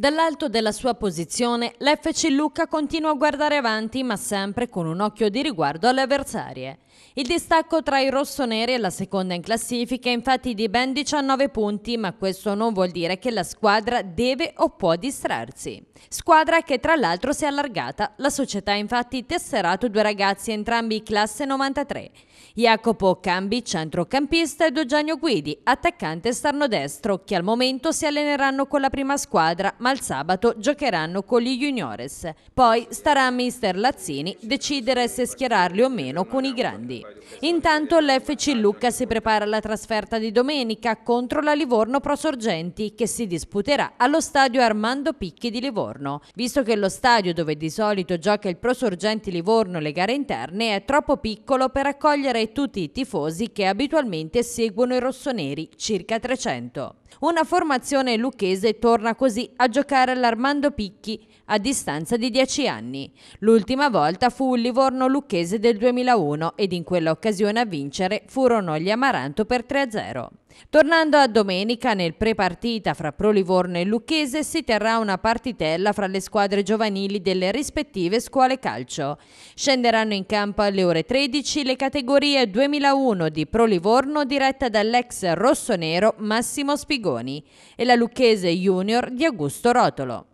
Dall'alto della sua posizione, l'FC Lucca continua a guardare avanti, ma sempre con un occhio di riguardo alle avversarie. Il distacco tra i rossoneri e la seconda in classifica è infatti di ben 19 punti, ma questo non vuol dire che la squadra deve o può distrarsi. Squadra che tra l'altro si è allargata. La società ha infatti tesserato due ragazzi entrambi classe 93. Jacopo Cambi, centrocampista, ed Eugenio Guidi, attaccante esterno destro, che al momento si alleneranno con la prima squadra, ma ma il sabato giocheranno con gli juniores. Poi starà a mister Lazzini decidere se schierarli o meno con i grandi. Intanto l'FC Lucca si prepara alla trasferta di domenica contro la Livorno Pro Sorgenti che si disputerà allo stadio Armando Picchi di Livorno. Visto che lo stadio dove di solito gioca il Pro Sorgenti Livorno le gare interne è troppo piccolo per accogliere tutti i tifosi che abitualmente seguono i rossoneri, circa 300. Una formazione lucchese torna così a giocare all'Armando Picchi a distanza di 10 anni. L'ultima volta fu il Livorno-Lucchese del 2001 ed in quella occasione a vincere furono gli Amaranto per 3-0. Tornando a domenica, nel pre-partita fra Pro Livorno e Lucchese si terrà una partitella fra le squadre giovanili delle rispettive scuole calcio. Scenderanno in campo alle ore 13 le categorie 2001 di Pro Livorno diretta dall'ex rossonero Massimo Spigoni e la Lucchese Junior di Augusto Rotolo.